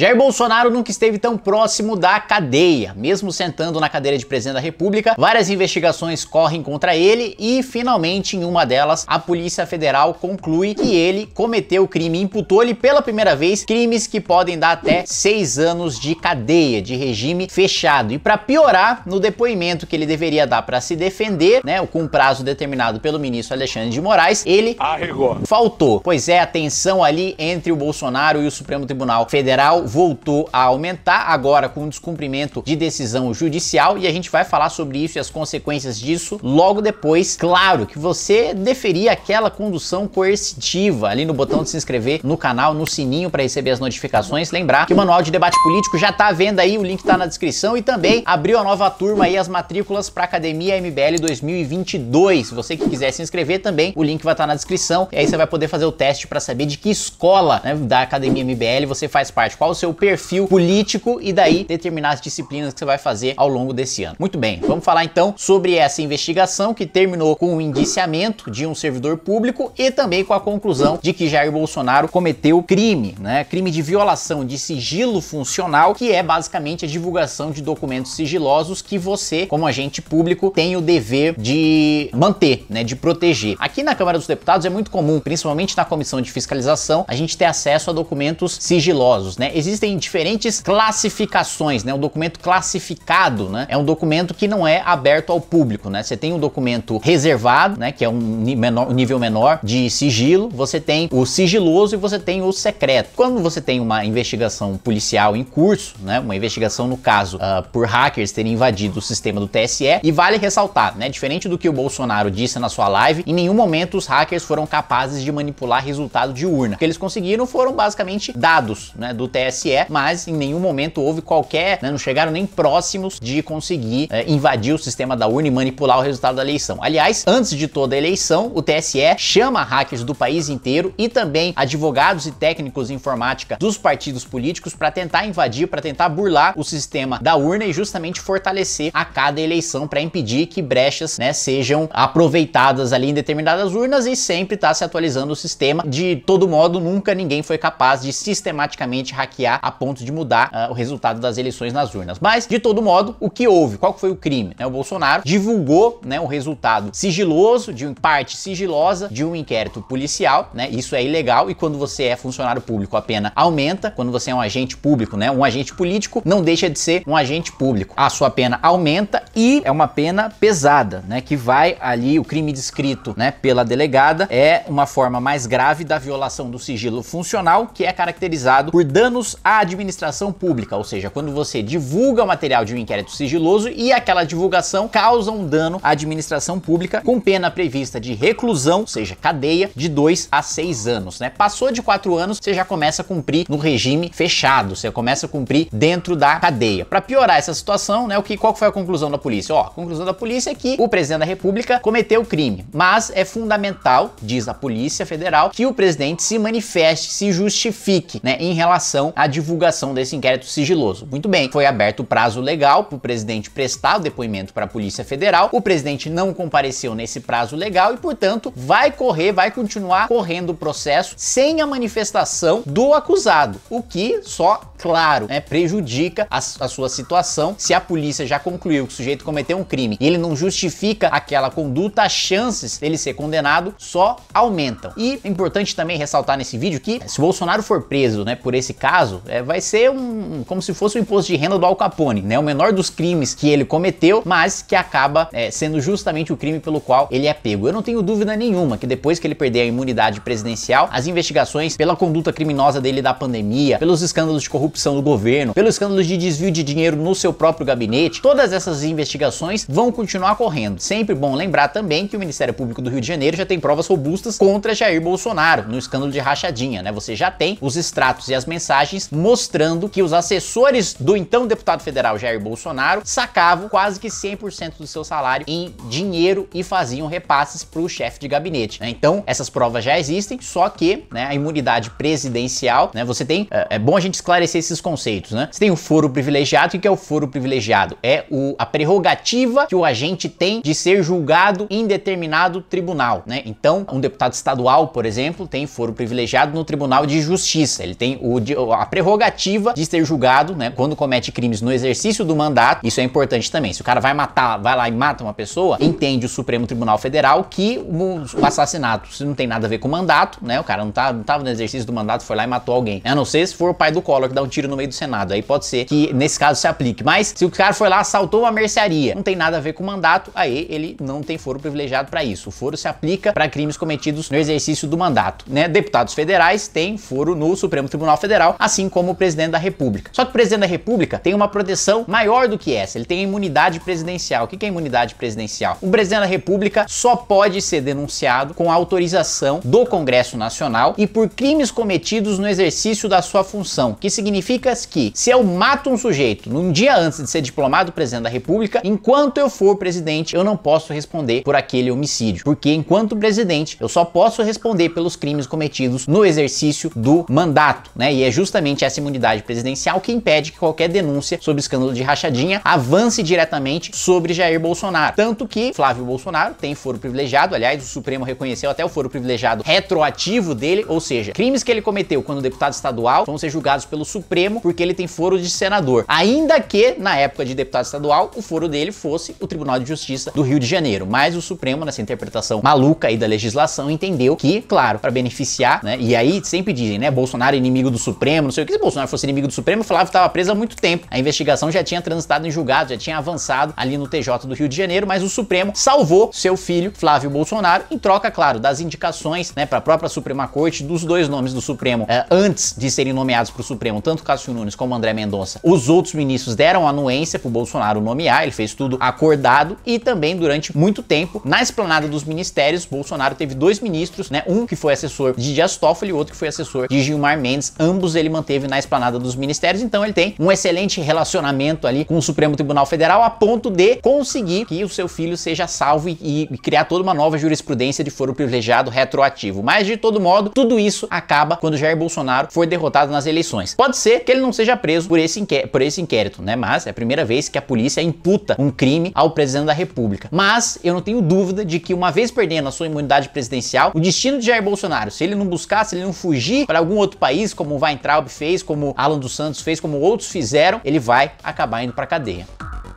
Jair Bolsonaro nunca esteve tão próximo da cadeia. Mesmo sentando na cadeira de presidente da República, várias investigações correm contra ele e, finalmente, em uma delas, a Polícia Federal conclui que ele cometeu o crime, imputou-lhe pela primeira vez crimes que podem dar até seis anos de cadeia, de regime fechado. E para piorar, no depoimento que ele deveria dar para se defender, né, com o prazo determinado pelo ministro Alexandre de Moraes, ele Arregou. faltou. Pois é, a tensão ali entre o Bolsonaro e o Supremo Tribunal Federal voltou a aumentar, agora com descumprimento de decisão judicial, e a gente vai falar sobre isso e as consequências disso logo depois. Claro que você deferia aquela condução coercitiva ali no botão de se inscrever no canal, no sininho para receber as notificações. Lembrar que o Manual de Debate Político já está à venda aí, o link está na descrição, e também abriu a nova turma aí, as matrículas para Academia MBL 2022. Você que quiser se inscrever também, o link vai estar tá na descrição, e aí você vai poder fazer o teste para saber de que escola né, da Academia MBL você faz parte, qual seu perfil político e daí determinar as disciplinas que você vai fazer ao longo desse ano. Muito bem, vamos falar então sobre essa investigação que terminou com o indiciamento de um servidor público e também com a conclusão de que Jair Bolsonaro cometeu crime, né? Crime de violação de sigilo funcional, que é basicamente a divulgação de documentos sigilosos que você, como agente público, tem o dever de manter, né, de proteger. Aqui na Câmara dos Deputados é muito comum, principalmente na comissão de fiscalização, a gente ter acesso a documentos sigilosos, né? Existe existem diferentes classificações, né? Um documento classificado, né? É um documento que não é aberto ao público, né? Você tem um documento reservado, né? Que é um menor, um nível menor de sigilo. Você tem o sigiloso e você tem o secreto. Quando você tem uma investigação policial em curso, né? Uma investigação no caso uh, por hackers terem invadido o sistema do TSE e vale ressaltar, né? Diferente do que o Bolsonaro disse na sua live, em nenhum momento os hackers foram capazes de manipular resultado de urna. O que eles conseguiram foram basicamente dados, né? Do TSE mas em nenhum momento houve qualquer, né, não chegaram nem próximos de conseguir é, invadir o sistema da urna e manipular o resultado da eleição. Aliás, antes de toda a eleição, o TSE chama hackers do país inteiro e também advogados e técnicos de informática dos partidos políticos para tentar invadir, para tentar burlar o sistema da urna e justamente fortalecer a cada eleição para impedir que brechas né, sejam aproveitadas ali em determinadas urnas e sempre está se atualizando o sistema. De todo modo, nunca ninguém foi capaz de sistematicamente hackear a ponto de mudar uh, o resultado das eleições nas urnas. Mas, de todo modo, o que houve? Qual foi o crime? Né, o Bolsonaro divulgou né, o resultado sigiloso, de parte sigilosa, de um inquérito policial, né? Isso é ilegal e quando você é funcionário público a pena aumenta, quando você é um agente público, né? Um agente político não deixa de ser um agente público. A sua pena aumenta e é uma pena pesada, né? Que vai ali, o crime descrito, né, pela delegada é uma forma mais grave da violação do sigilo funcional, que é caracterizado por danos à administração pública, ou seja, quando você divulga o material de um inquérito sigiloso e aquela divulgação causa um dano à administração pública com pena prevista de reclusão, ou seja, cadeia, de 2 a 6 anos, né? Passou de 4 anos, você já começa a cumprir no regime fechado, você começa a cumprir dentro da cadeia. Para piorar essa situação, né, o que qual foi a conclusão da polícia? Ó, a conclusão da polícia é que o presidente da República cometeu crime, mas é fundamental, diz a Polícia Federal, que o presidente se manifeste, se justifique, né, em relação a divulgação desse inquérito sigiloso. Muito bem, foi aberto o prazo legal para o presidente prestar o depoimento para a Polícia Federal. O presidente não compareceu nesse prazo legal e, portanto, vai correr, vai continuar correndo o processo sem a manifestação do acusado, o que só claro, né, prejudica a, a sua situação. Se a polícia já concluiu que o sujeito cometeu um crime e ele não justifica aquela conduta, as chances dele ser condenado só aumentam. E é importante também ressaltar nesse vídeo que se o Bolsonaro for preso né, por esse caso, é, vai ser um como se fosse o um imposto de renda do Al Capone, né, o menor dos crimes que ele cometeu, mas que acaba é, sendo justamente o crime pelo qual ele é pego. Eu não tenho dúvida nenhuma que depois que ele perder a imunidade presidencial, as investigações pela conduta criminosa dele da pandemia, pelos escândalos de corrupção, corrupção do governo, pelo escândalo de desvio de dinheiro no seu próprio gabinete, todas essas investigações vão continuar correndo. Sempre bom lembrar também que o Ministério Público do Rio de Janeiro já tem provas robustas contra Jair Bolsonaro no escândalo de rachadinha, né? Você já tem os extratos e as mensagens mostrando que os assessores do então deputado federal Jair Bolsonaro sacavam quase que 100% do seu salário em dinheiro e faziam repasses para o chefe de gabinete. Né? Então, essas provas já existem, só que né, a imunidade presidencial, né, você tem. É, é bom a gente esclarecer estabelecer esses conceitos, né? Você tem o foro privilegiado, o que é o foro privilegiado? É o, a prerrogativa que o agente tem de ser julgado em determinado tribunal, né? Então, um deputado estadual, por exemplo, tem foro privilegiado no Tribunal de Justiça. Ele tem o, a prerrogativa de ser julgado, né? Quando comete crimes no exercício do mandato, isso é importante também. Se o cara vai matar, vai lá e mata uma pessoa, entende o Supremo Tribunal Federal que o assassinato não tem nada a ver com o mandato, né? O cara não tá, não tava no exercício do mandato, foi lá e matou alguém. A não ser se for o pai do Collor que dá um um tiro no meio do Senado. Aí pode ser que nesse caso se aplique. Mas se o cara foi lá, assaltou uma mercearia, não tem nada a ver com o mandato, aí ele não tem foro privilegiado para isso. O foro se aplica para crimes cometidos no exercício do mandato, né? Deputados federais têm foro no Supremo Tribunal Federal, assim como o presidente da República. Só que o presidente da República tem uma proteção maior do que essa. Ele tem a imunidade presidencial. O que é imunidade presidencial? O presidente da República só pode ser denunciado com autorização do Congresso Nacional e por crimes cometidos no exercício da sua função, que significa significa que se eu mato um sujeito num dia antes de ser diplomado presidente da República, enquanto eu for presidente, eu não posso responder por aquele homicídio, porque enquanto presidente, eu só posso responder pelos crimes cometidos no exercício do mandato, né? E é justamente essa imunidade presidencial que impede que qualquer denúncia sobre escândalo de rachadinha avance diretamente sobre Jair Bolsonaro. Tanto que Flávio Bolsonaro tem foro privilegiado, aliás, o Supremo reconheceu até o foro privilegiado retroativo dele, ou seja, crimes que ele cometeu quando deputado estadual vão ser julgados pelo Supremo Supremo, porque ele tem foro de senador. Ainda que, na época de deputado estadual, o foro dele fosse o Tribunal de Justiça do Rio de Janeiro. Mas o Supremo, nessa interpretação maluca aí da legislação, entendeu que, claro, para beneficiar, né? E aí sempre dizem, né? Bolsonaro é inimigo do Supremo, não sei o que. Se Bolsonaro fosse inimigo do Supremo, Flávio estava preso há muito tempo. A investigação já tinha transitado em julgado, já tinha avançado ali no TJ do Rio de Janeiro, mas o Supremo salvou seu filho, Flávio Bolsonaro, em troca, claro, das indicações, né, para a própria Suprema Corte, dos dois nomes do Supremo, eh, antes de serem nomeados para o Supremo, tanto tanto Cássio Nunes como André Mendonça, os outros ministros deram anuência pro Bolsonaro nomear, ele fez tudo acordado e também durante muito tempo, na esplanada dos ministérios, Bolsonaro teve dois ministros, né? Um que foi assessor de Dias Toffoli e outro que foi assessor de Gilmar Mendes, ambos ele manteve na esplanada dos ministérios, então ele tem um excelente relacionamento ali com o Supremo Tribunal Federal a ponto de conseguir que o seu filho seja salvo e, e criar toda uma nova jurisprudência de foro privilegiado retroativo. Mas de todo modo, tudo isso acaba quando Jair Bolsonaro for derrotado nas eleições. Pode ser ser que ele não seja preso por esse, por esse inquérito, né? Mas é a primeira vez que a polícia imputa um crime ao presidente da República. Mas eu não tenho dúvida de que, uma vez perdendo a sua imunidade presidencial, o destino de Jair Bolsonaro, se ele não buscar, se ele não fugir para algum outro país, como o Weintraub fez, como Alan dos Santos fez, como outros fizeram, ele vai acabar indo para cadeia.